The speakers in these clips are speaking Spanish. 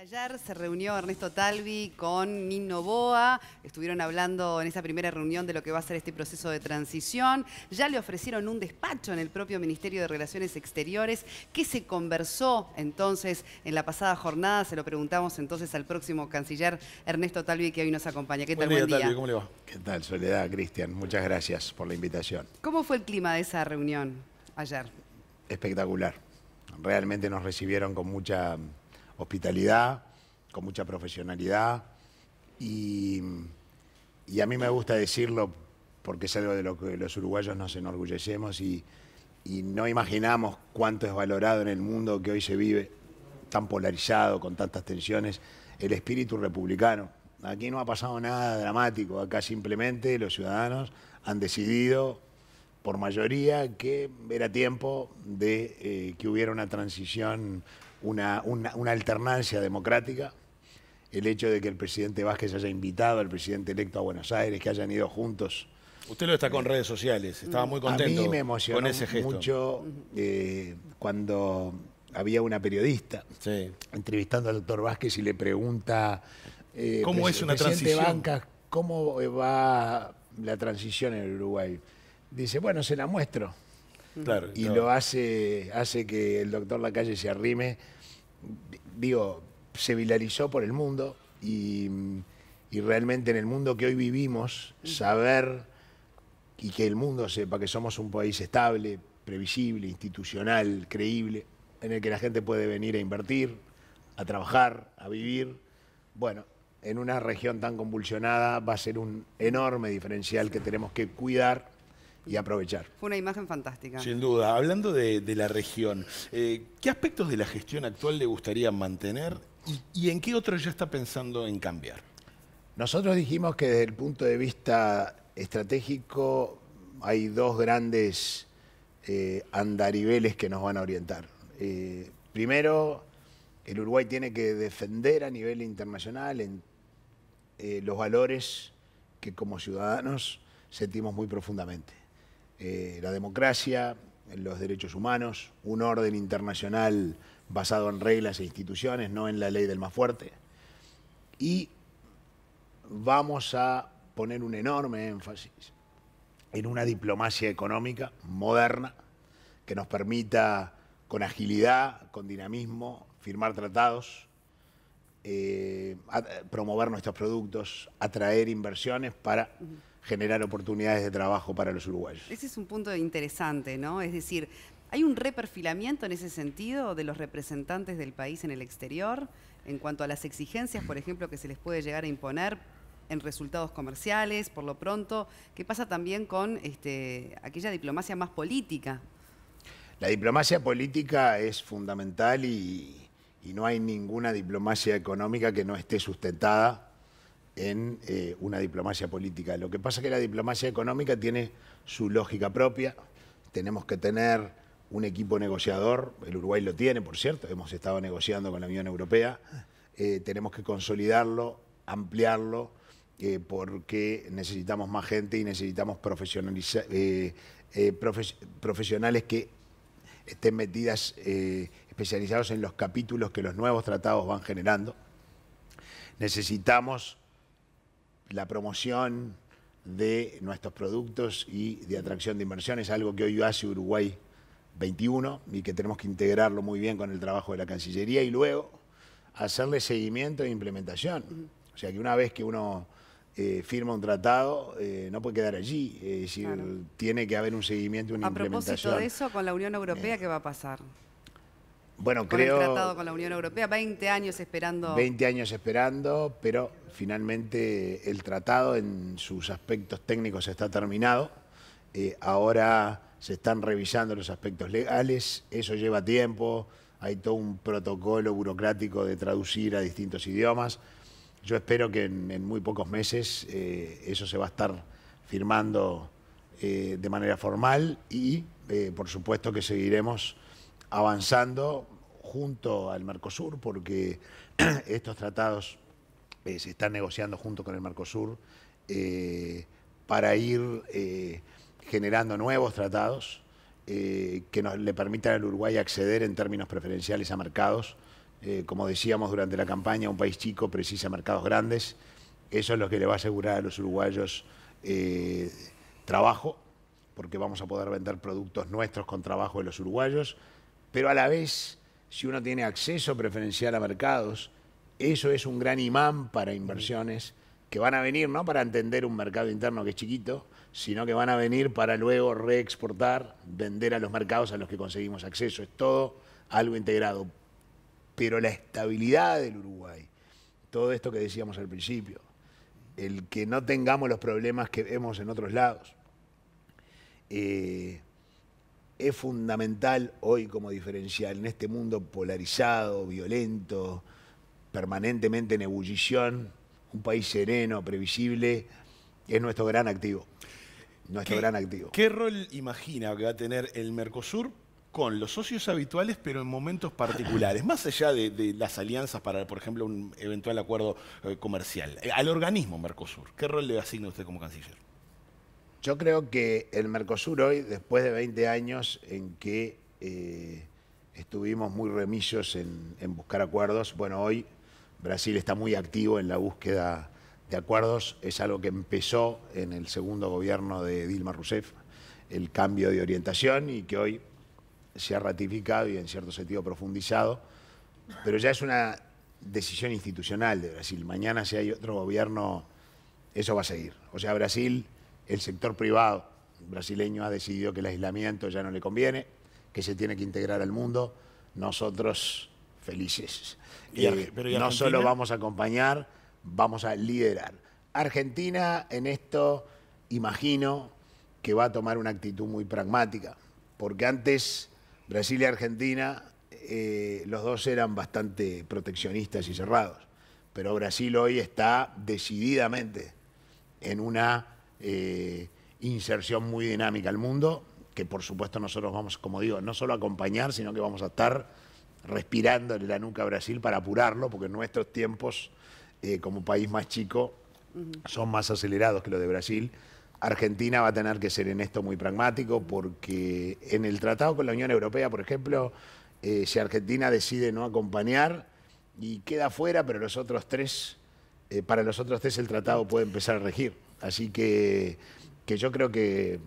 ayer se reunió Ernesto Talvi con Nino Boa, estuvieron hablando en esa primera reunión de lo que va a ser este proceso de transición, ya le ofrecieron un despacho en el propio Ministerio de Relaciones Exteriores, ¿qué se conversó entonces en la pasada jornada? Se lo preguntamos entonces al próximo canciller Ernesto Talvi que hoy nos acompaña. ¿Qué tal? Buen, día, ¿cómo le va? ¿Qué tal, Soledad, Cristian? Muchas gracias por la invitación. ¿Cómo fue el clima de esa reunión ayer? Espectacular. Realmente nos recibieron con mucha hospitalidad, con mucha profesionalidad y, a mí me gusta decirlo porque es algo de lo que los uruguayos nos enorgullecemos y, no imaginamos cuánto es valorado en el mundo que hoy se vive tan polarizado, con tantas tensiones, el espíritu republicano. Aquí no ha pasado nada dramático, acá simplemente los ciudadanos han decidido por mayoría que era tiempo de eh, que hubiera una transición una, alternancia democrática, el hecho de que el presidente Vázquez haya invitado al presidente electo a Buenos Aires, que hayan ido juntos. Usted lo está con redes sociales, estaba muy contento. A mí me emocionó mucho eh, cuando había una periodista entrevistando al doctor Vázquez y le pregunta eh, cómo es una transición. ¿Cómo va la transición en Uruguay? Dice, bueno, se la muestro y lo hace, hace que el doctor Lacalle se arrime. Digo, se vilarizó por el mundo y, y realmente en el mundo que hoy vivimos, saber y que el mundo sepa que somos un país estable, previsible, institucional, creíble, en el que la gente puede venir a invertir, a trabajar, a vivir. Bueno, en una región tan convulsionada va a ser un enorme diferencial que tenemos que cuidar y aprovechar. Fue una imagen fantástica. Sin duda. Hablando de, la región, eh, ¿qué aspectos de la gestión actual le gustaría mantener y, en qué otros ya está pensando en cambiar? Nosotros dijimos que desde el punto de vista estratégico hay dos grandes eh, andariveles que nos van a orientar. Eh, primero, el Uruguay tiene que defender a nivel internacional los valores que como ciudadanos sentimos muy profundamente. Eh, la democracia, los derechos humanos, un orden internacional basado en reglas e instituciones, no en la ley del más fuerte. Y vamos a poner un enorme énfasis en una diplomacia económica moderna que nos permita con agilidad, con dinamismo, firmar tratados, eh, promover nuestros productos, atraer inversiones para generar oportunidades de trabajo para los uruguayos. Ese es un punto interesante, ¿no? Es decir, ¿hay un reperfilamiento en ese sentido de los representantes del país en el exterior en cuanto a las exigencias, por ejemplo, que se les puede llegar a imponer en resultados comerciales, por lo pronto? ¿Qué pasa también con este, aquella diplomacia más política? La diplomacia política es fundamental y no hay ninguna diplomacia económica que no esté sustentada en eh, una diplomacia política. Lo que pasa es que la diplomacia económica tiene su lógica propia. Tenemos que tener un equipo negociador, el Uruguay lo tiene, por cierto, hemos estado negociando con la Unión Europea, eh, tenemos que consolidarlo, ampliarlo, eh, porque necesitamos más gente y necesitamos profesionales que estén metidas, especializados en los capítulos que los nuevos tratados van generando. Necesitamos la promoción de nuestros productos y de atracción de inversiones, algo que hoy hace Uruguay 21 y que tenemos que integrarlo muy bien con el trabajo de la Cancillería y luego hacerle seguimiento e implementación. O sea que una vez que uno eh, firma un tratado, eh, no puede quedar allí. Eh, tiene que haber un seguimiento, una implementación. A propósito de eso, con la Unión Europea, ¿qué va a pasar? Bueno, con el tratado con la Unión Europea, 20 años esperando... 20 años esperando, pero finalmente el tratado en sus aspectos técnicos está terminado. Eh, ahora se están revisando los aspectos legales, eso lleva tiempo, hay todo un protocolo burocrático de traducir a distintos idiomas. Yo espero que en, muy pocos meses eh, eso se va a estar firmando eh, de manera formal y, por supuesto, que seguiremos avanzando junto al Mercosur, porque estos tratados eh, se están negociando junto con el Mercosur eh, para ir eh, generando nuevos tratados que le permitan al Uruguay acceder en términos preferenciales a mercados. como decíamos durante la campaña, un país chico precisa mercados grandes. Eso es lo que le va a asegurar a los uruguayos trabajo, porque vamos a poder vender productos nuestros con trabajo de los uruguayos. Pero a la vez, si uno tiene acceso preferencial a mercados, eso es un gran imán para inversiones que van a venir no para entender un mercado interno que es chiquito, sino que van a venir para luego reexportar, vender a los mercados a los que conseguimos acceso. Es todo algo integrado. Pero la estabilidad del Uruguay, todo esto que decíamos al principio, el que no tengamos los problemas que vemos en otros lados, eh, es fundamental hoy como diferencial en este mundo polarizado, violento, permanentemente en ebullición, un país sereno, previsible, es nuestro gran activo. Nuestro gran activo. ¿Qué rol imagina que va a tener el Mercosur con los socios habituales, pero en momentos particulares, más allá de, las alianzas para, por ejemplo, un eventual acuerdo eh, comercial, eh, al organismo Mercosur? ¿Qué rol le asigna usted como canciller? Yo creo que el Mercosur hoy, después de 20 años en que eh, estuvimos muy remisos en, en, buscar acuerdos, bueno, hoy Brasil está muy activo en la búsqueda de acuerdos, es algo que empezó en el segundo gobierno de Dilma Rousseff, el cambio de orientación y que hoy se ha ratificado y en cierto sentido profundizado, pero ya es una decisión institucional de Brasil. Mañana si hay otro gobierno, eso va a seguir. O sea, Brasil el sector privado brasileño ha decidido que el aislamiento ya no le conviene, que se tiene que integrar al mundo. Nosotros, felices. Eh, no solo vamos a acompañar, vamos a liderar. Argentina en esto, imagino que va a tomar una actitud muy pragmática, porque antes Brasil y Argentina, eh, los dos eran bastante proteccionistas y cerrados, pero Brasil hoy está decididamente en una eh, inserción muy dinámica al mundo, que por supuesto nosotros vamos, como digo, no solo a acompañar, sino que vamos a estar respirando en la nuca a Brasil para apurarlo, porque nuestros tiempos eh, como país más chico son más acelerados que los de Brasil. Argentina va a tener que ser en esto muy pragmático porque en el tratado con la Unión Europea, por ejemplo, eh, si Argentina decide no acompañar y queda fuera, pero los otros tres, para los otros tres el tratado puede empezar a regir. Así que, yo creo que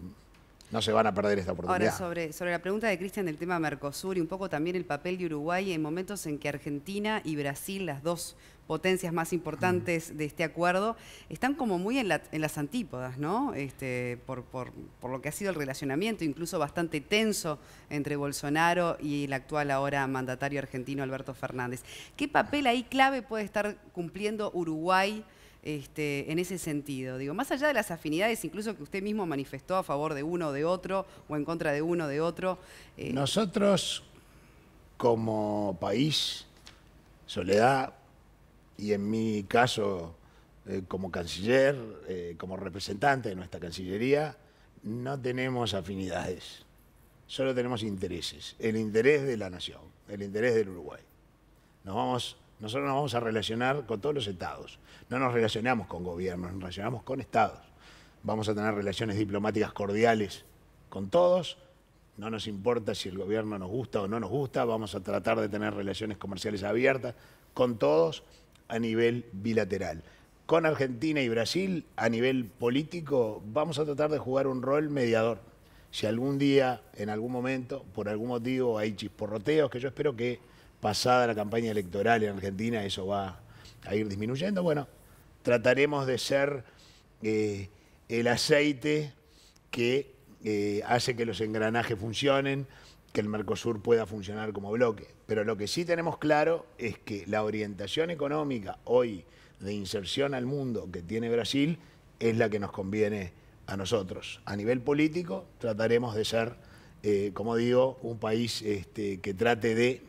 no se van a perder esta oportunidad. Ahora, sobre, sobre la pregunta de Cristian del tema Mercosur y un poco también el papel de Uruguay en momentos en que Argentina y Brasil, las dos potencias más importantes de este acuerdo, están como muy en, las antípodas, ¿no? Este, por, por, por, lo que ha sido el relacionamiento, incluso bastante tenso entre Bolsonaro y el actual ahora mandatario argentino Alberto Fernández. ¿Qué papel ahí clave puede estar cumpliendo Uruguay? Este, en ese sentido? Digo, más allá de las afinidades, incluso que usted mismo manifestó a favor de uno o de otro, o en contra de uno o de otro. Eh, Nosotros, como país, Soledad, y en mi caso, eh, como canciller, eh, como representante de nuestra Cancillería, no tenemos afinidades. Solo tenemos intereses. El interés de la nación, el interés del Uruguay. Nos vamos nosotros nos vamos a relacionar con todos los estados. No nos relacionamos con gobiernos, nos relacionamos con estados. Vamos a tener relaciones diplomáticas cordiales con todos. No nos importa si el gobierno nos gusta o no nos gusta, vamos a tratar de tener relaciones comerciales abiertas con todos a nivel bilateral. Con Argentina y Brasil, a nivel político, vamos a tratar de jugar un rol mediador. Si algún día, en algún momento, por algún motivo hay chisporroteos, que yo espero que pasada la campaña electoral en Argentina eso va a ir disminuyendo. Bueno, trataremos de ser eh, el aceite que eh, hace que los engranajes funcionen, que el Mercosur pueda funcionar como bloque. Pero lo que sí tenemos claro es que la orientación económica hoy de inserción al mundo que tiene Brasil es la que nos conviene a nosotros. A nivel político trataremos de ser, eh, como digo, un país este, que trate de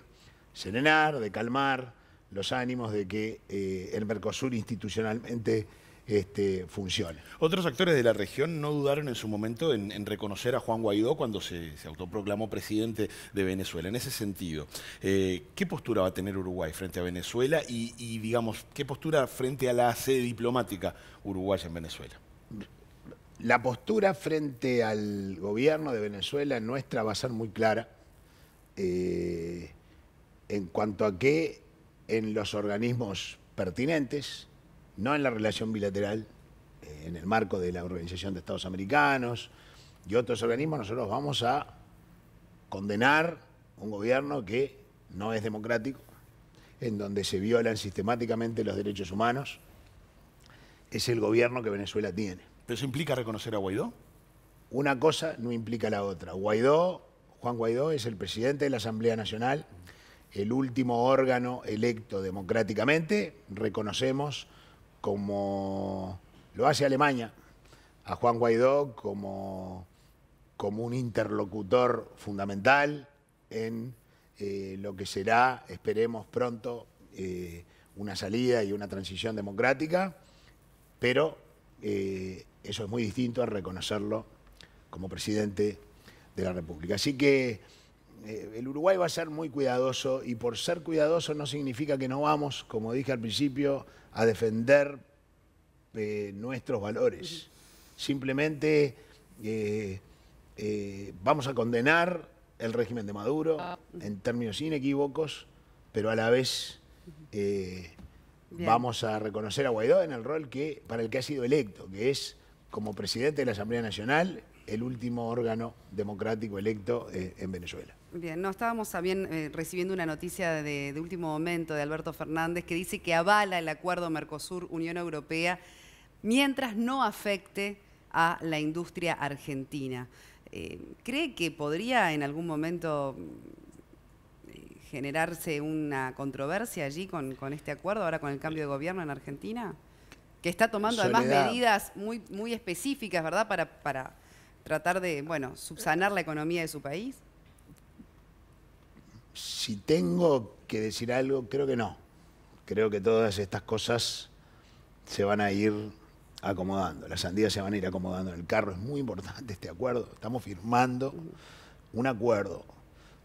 serenar, de calmar los ánimos de que eh, el Mercosur institucionalmente este, funcione. Otros actores de la región no dudaron en su momento en, reconocer a Juan Guaidó cuando se, autoproclamó presidente de Venezuela. En ese sentido, eh, ¿qué postura va a tener Uruguay frente a Venezuela y, digamos, qué postura frente a la sede diplomática uruguaya en Venezuela? La postura frente al gobierno de Venezuela nuestra va a ser muy clara. Eh, en cuanto a que en los organismos pertinentes, no en la relación bilateral, eh, en el marco de la Organización de Estados Americanos y otros organismos, nosotros vamos a condenar un gobierno que no es democrático, en donde se violan sistemáticamente los derechos humanos. Es el gobierno que Venezuela tiene. ¿Pero eso implica reconocer a Guaidó? Una cosa no implica la otra. Guaidó, Juan Guaidó, es el presidente de la Asamblea Nacional el último órgano electo democráticamente, reconocemos como lo hace Alemania, a Juan Guaidó como, como un interlocutor fundamental en eh, lo que será, esperemos pronto, eh, una salida y una transición democrática, pero eh, eso es muy distinto a reconocerlo como presidente de la República. Así que eh, el Uruguay va a ser muy cuidadoso y por ser cuidadoso no significa que no vamos, como dije al principio, a defender eh, nuestros valores. Simplemente eh, vamos a condenar el régimen de Maduro ah, en términos inequívocos, pero a la vez vamos a reconocer a Guaidó en el rol que, para el que ha sido electo, que es como presidente de la Asamblea Nacional el último órgano democrático electo eh, en Venezuela. Bien, no, estábamos también eh, recibiendo una noticia de, último momento de Alberto Fernández que dice que avala el acuerdo Mercosur-Unión Europea mientras no afecte a la industria argentina. Eh, ¿Cree que podría en algún momento generarse una controversia allí con, este acuerdo, ahora con el cambio de gobierno en Argentina? Que está tomando además medidas muy, muy específicas, ¿verdad?, para, para tratar de, bueno, subsanar la economía de su país? Si tengo que decir algo, creo que no. Creo que todas estas cosas se van a ir acomodando. Las sandías se van a ir acomodando en el carro. Es muy importante este acuerdo. Estamos firmando un acuerdo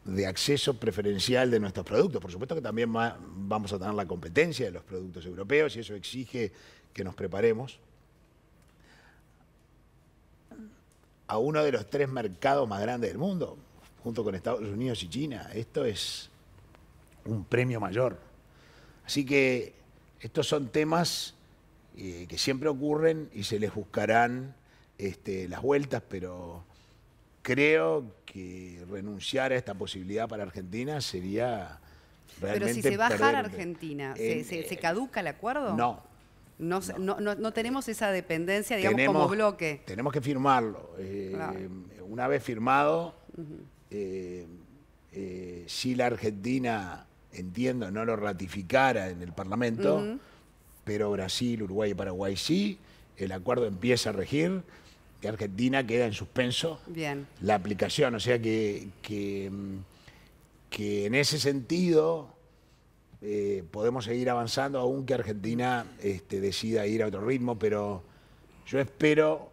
de acceso preferencial de nuestros productos. Por supuesto que también vamos a tener la competencia de los productos europeos y eso exige que nos preparemos. a uno de los tres mercados más grandes del mundo, junto con Estados Unidos y China. Esto es un premio mayor. Así que estos son temas eh, que siempre ocurren y se les buscarán este, las vueltas, pero creo que renunciar a esta posibilidad para Argentina sería... Realmente Pero si se va Argentina, ¿se, se, caduca el acuerdo? No, no, no, tenemos esa dependencia, digamos, como bloque. Tenemos que firmarlo. Eh, una vez firmado, eh, eh, si la Argentina, entiendo, no lo ratificara en el Parlamento, pero Brasil, Uruguay y Paraguay sí, el acuerdo empieza a regir y Argentina queda en suspenso Bien. la aplicación. O sea que, que en ese sentido eh, podemos seguir avanzando, aunque Argentina este, decida ir a otro ritmo, pero yo espero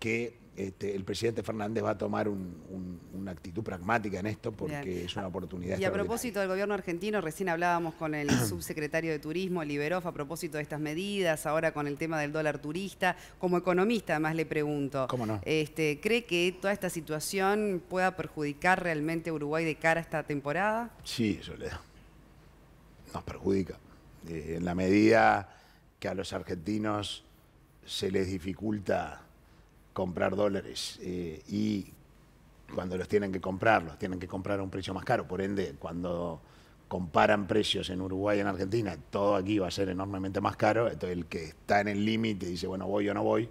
que este, el presidente Fernández va a tomar una actitud pragmática en esto porque es una oportunidad. Y a propósito del gobierno argentino, recién hablábamos con el subsecretario de Turismo, Liberov a propósito de estas medidas, ahora con el tema del dólar turista. Como economista, además le pregunto, ¿Cómo no? este, ¿cree que toda esta situación pueda perjudicar realmente a Uruguay de cara a esta temporada? Sí, le da nos perjudica. Eh, en la medida que a los argentinos se les dificulta comprar dólares eh, y cuando los tienen que comprar, los tienen que comprar a un precio más caro. Por ende, cuando comparan precios en Uruguay y en Argentina, todo aquí va a ser enormemente más caro. Entonces, el que está en el límite y dice, bueno, voy o no voy,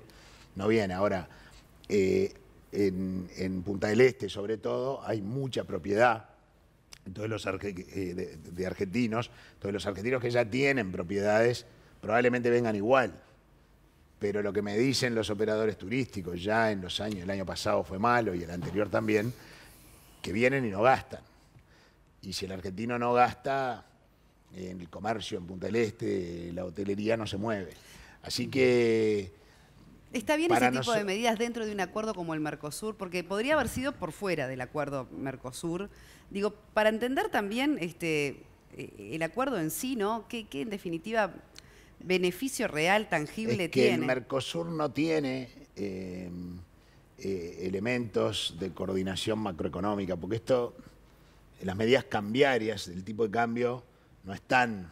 no viene. Ahora, eh, en, en Punta del Este, sobre todo, hay mucha propiedad todos los eh, de, argentinos, todos los argentinos que ya tienen propiedades probablemente vengan igual. Pero lo que me dicen los operadores turísticos ya en los años, el año pasado fue malo y el anterior también, que vienen y no gastan. Y si el argentino no gasta, en el comercio en Punta del Este, la hotelería no se mueve. Así que... ¿Está bien ese tipo de medidas dentro de un acuerdo como el Mercosur? Porque podría haber sido por fuera del acuerdo Mercosur, Digo, para entender también este, eh, el acuerdo en sí, ¿no? ¿Qué, en definitiva beneficio real, tangible que tiene? El Mercosur no tiene eh, eh, elementos de coordinación macroeconómica, porque esto, las medidas cambiarias del tipo de cambio no están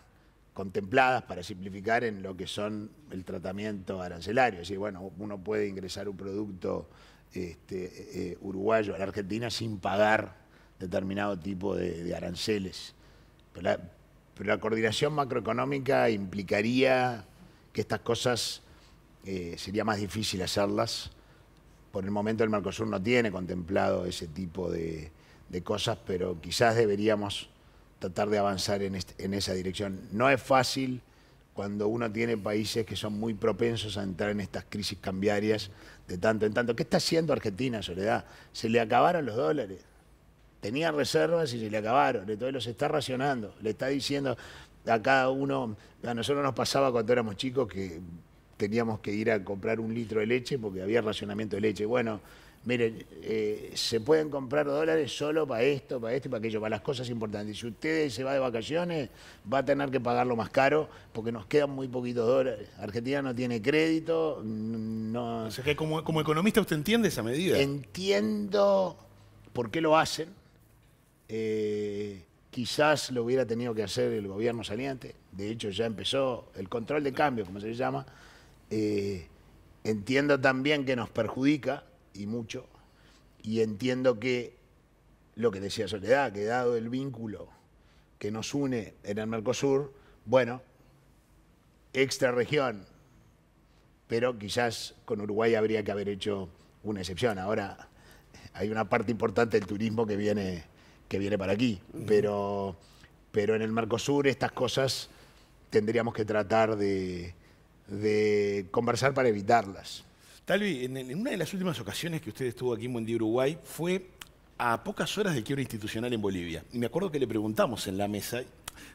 contempladas para simplificar en lo que son el tratamiento arancelario. Es decir, bueno, uno puede ingresar un producto este, uruguayo a la Argentina sin pagar determinado tipo de, aranceles. Pero la, coordinación macroeconómica implicaría que estas cosas eh, sería más difícil hacerlas. Por el momento el Mercosur no tiene contemplado ese tipo de, cosas, pero quizás deberíamos tratar de avanzar en, en, esa dirección. No es fácil cuando uno tiene países que son muy propensos a entrar en estas crisis cambiarias de tanto en tanto. ¿Qué está haciendo Argentina, Soledad? Se le acabaron los dólares tenía reservas y se le acabaron. de Entonces los está racionando, le está diciendo a cada uno, a nosotros nos pasaba cuando éramos chicos que teníamos que ir a comprar un litro de leche porque había racionamiento de leche. Bueno, miren, eh, se pueden comprar dólares solo para esto, para esto y para aquello, para las cosas importantes. Si usted se va de vacaciones, va a tener que pagarlo más caro porque nos quedan muy poquitos dólares. Argentina no tiene crédito, no... como economista usted entiende esa medida. Entiendo por qué lo hacen eh, quizás lo hubiera tenido que hacer el gobierno saliente. De hecho, ya empezó el control de cambio, como se le llama. Eh, entiendo también que nos perjudica, y mucho, y entiendo que lo que decía Soledad, que dado el vínculo que nos une en el Mercosur, bueno, extra región, pero quizás con Uruguay habría que haber hecho una excepción. Ahora hay una parte importante del turismo que viene que viene para aquí. Pero, pero en el Mercosur estas cosas tendríamos que tratar de, conversar para evitarlas. Talvi, en, una de las últimas ocasiones que usted estuvo aquí en Buen Uruguay fue a pocas horas de quiebra institucional en Bolivia. me acuerdo que le preguntamos en la mesa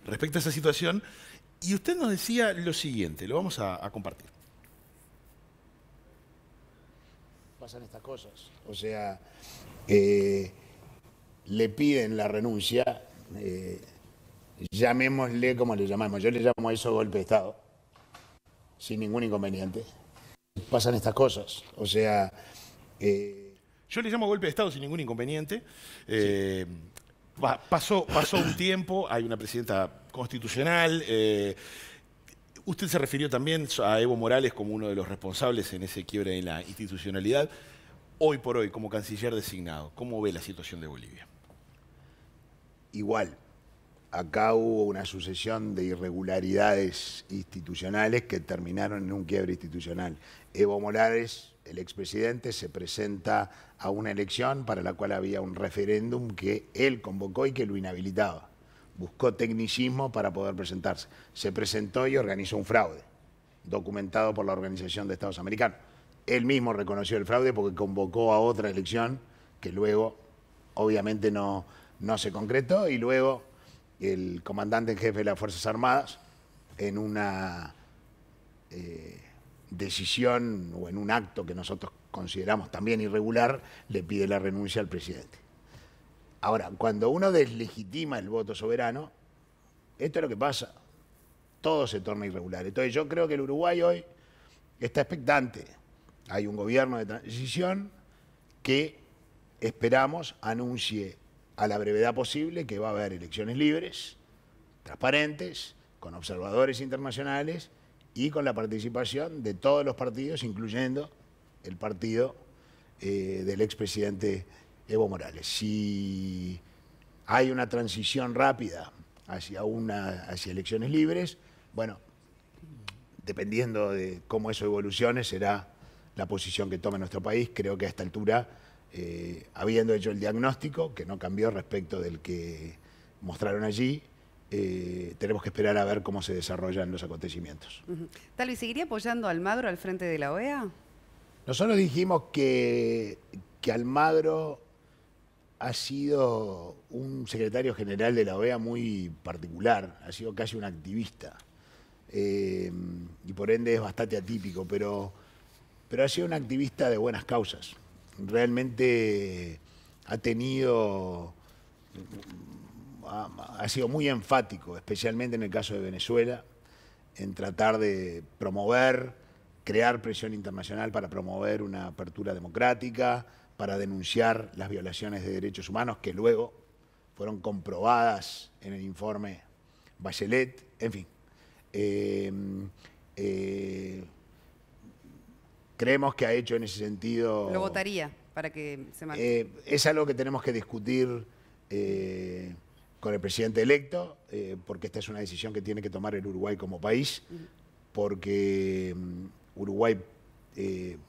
respecto a esa situación y usted nos decía lo siguiente, lo vamos a, compartir. Pasan estas cosas. O sea, eh, le piden la renuncia, eh, llamémosle como le llamamos, yo le llamo a eso golpe de Estado, sin ningún inconveniente. Pasan estas cosas, o sea... Eh, yo le llamo golpe de Estado sin ningún inconveniente. Eh, pasó, pasó un tiempo, hay una presidenta constitucional. Usted se refirió también a Evo Morales como uno de los responsables en ese quiebre de la institucionalidad. Hoy por hoy, como canciller designado, ¿cómo ve la situación de Bolivia? igual. Acá hubo una sucesión de irregularidades institucionales que terminaron en un quiebre institucional. Evo Morales, el expresidente, se presenta a una elección para la cual había un referéndum que él convocó y que lo inhabilitaba. Buscó tecnicismo para poder presentarse. Se presentó y organizó un fraude, documentado por la Organización de Estados Americanos. Él mismo reconoció el fraude porque convocó a otra elección que luego, obviamente, no, no se concretó y luego el comandante en jefe de las Fuerzas Armadas, en una eh, decisión o en un acto que nosotros consideramos también irregular, le pide la renuncia al presidente. Ahora, cuando uno deslegitima el voto soberano, esto es lo que pasa. Todo se torna irregular. Entonces yo creo que el Uruguay hoy está expectante. Hay un gobierno de transición que esperamos anuncie a la brevedad posible que va a haber elecciones libres, transparentes, con observadores internacionales y con la participación de todos los partidos, incluyendo el partido del eh, del expresidente Evo Morales. Si hay una transición rápida hacia, una, hacia elecciones libres, bueno, dependiendo de cómo eso evolucione, será la posición que tome nuestro país. Creo que a esta altura eh, habiendo hecho el diagnóstico, que no cambió respecto del que mostraron allí, eh, tenemos que esperar a ver cómo se desarrollan los acontecimientos. Tal vez seguiría apoyando a Almagro al frente de la OEA. Nosotros dijimos que, que Almagro ha sido un secretario general de la OEA muy particular, ha sido casi un activista. Eh, y por ende es bastante atípico, pero, pero ha sido un activista de buenas causas realmente ha tenido, ha, sido muy enfático, especialmente en el caso de Venezuela, en tratar de promover, crear presión internacional para promover una apertura democrática, para denunciar las violaciones de derechos humanos que luego fueron comprobadas en el informe Bachelet, en fin. Eh, eh, creemos que ha hecho en ese sentido... Lo votaría para que se mantenga. Eh, es algo que tenemos que discutir eh, con el presidente electo, eh, porque esta es una decisión que tiene que tomar el Uruguay como país, porque mm, Uruguay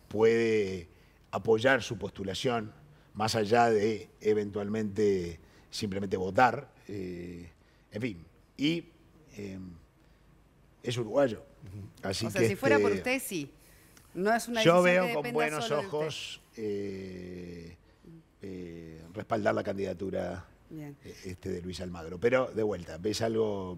puede apoyar su postulación más allá de eventualmente simplemente votar, en fin, y es uruguayo. o sea, si fuera por este usted, sí. Yo veo con buenos ojos eh, eh, respaldar la candidatura eh, este de Luis Almagro. Pero de vuelta, ves algo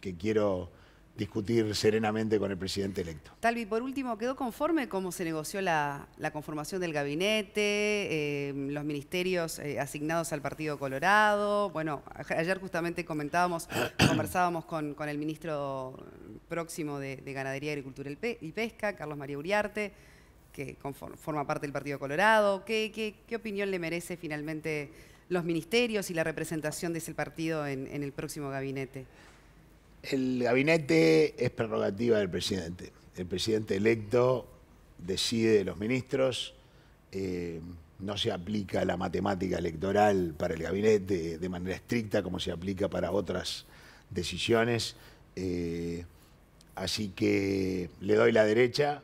que quiero discutir serenamente con el presidente electo. Talvi, por último, ¿quedó conforme cómo se negoció la, conformación del gabinete, eh, los ministerios eh, asignados al Partido Colorado? Bueno, ayer justamente comentábamos, conversábamos con, el ministro próximo de, Ganadería, Agricultura y Pesca, Carlos María Uriarte, que forma parte del Partido Colorado. ¿Qué, opinión le merece finalmente los ministerios y la representación de ese partido en el próximo gabinete? El gabinete es prerrogativa del presidente. El presidente electo decide de los ministros. Eh, no se aplica la matemática electoral para el gabinete de manera estricta como se aplica para otras decisiones. Eh, así que le doy la derecha,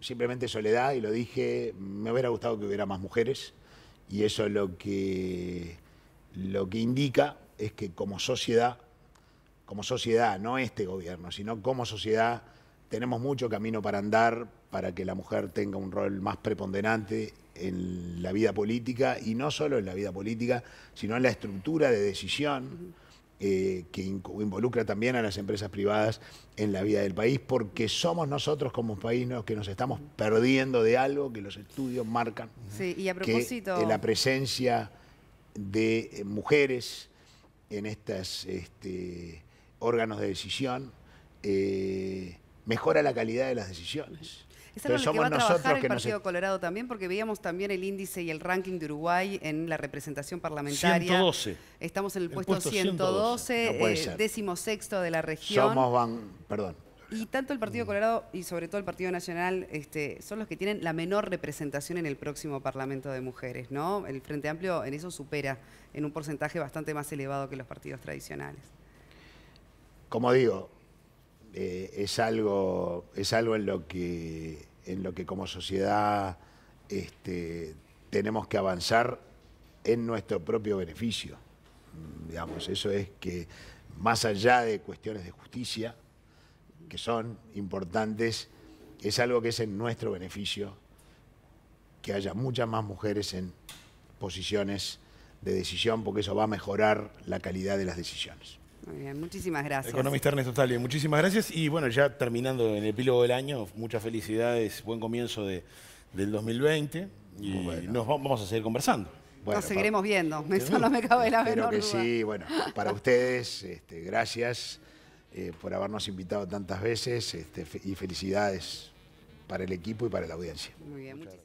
simplemente eso le da y lo dije, me hubiera gustado que hubiera más mujeres, y eso lo que, lo que indica es que como sociedad como sociedad, no este gobierno, sino como sociedad, tenemos mucho camino para andar para que la mujer tenga un rol más preponderante en la vida política y no solo en la vida política, sino en la estructura de decisión eh, que involucra también a las empresas privadas en la vida del país, porque somos nosotros como país los que nos estamos perdiendo de algo que los estudios marcan. Sí, y a propósito... la presencia de eh, mujeres en estas... Este, órganos de decisión, eh, mejora la calidad de las decisiones. Es algo que va a trabajar el Partido Colorado también, porque veíamos también el índice y el ranking de Uruguay en la representación parlamentaria. 112. Estamos en el, puesto, 112, eh, décimo sexto de la región. Y tanto el Partido mm. Colorado y sobre todo el Partido Nacional este, son los que tienen la menor representación en el próximo Parlamento de Mujeres, ¿no? El Frente Amplio en eso supera en un porcentaje bastante más elevado que los partidos tradicionales como digo, eh, es, algo, es algo en lo que, en lo que como sociedad este, tenemos que avanzar en nuestro propio beneficio. Mm, digamos, eso es que más allá de cuestiones de justicia, que son importantes, es algo que es en nuestro beneficio que haya muchas más mujeres en posiciones de decisión, porque eso va a mejorar la calidad de las decisiones. Muy bien, muchísimas gracias. Economista Ernesto Talio, muchísimas gracias. Y bueno, ya terminando en el epílogo del año, muchas felicidades, buen comienzo de, del 2020. Y nos vamos a seguir conversando. nos seguiremos viendo, eso no me cabe la menor que sí, bueno, para ustedes, este, gracias eh, por habernos invitado tantas veces este, y felicidades para el equipo y para la audiencia. Muy bien, muchas gracias.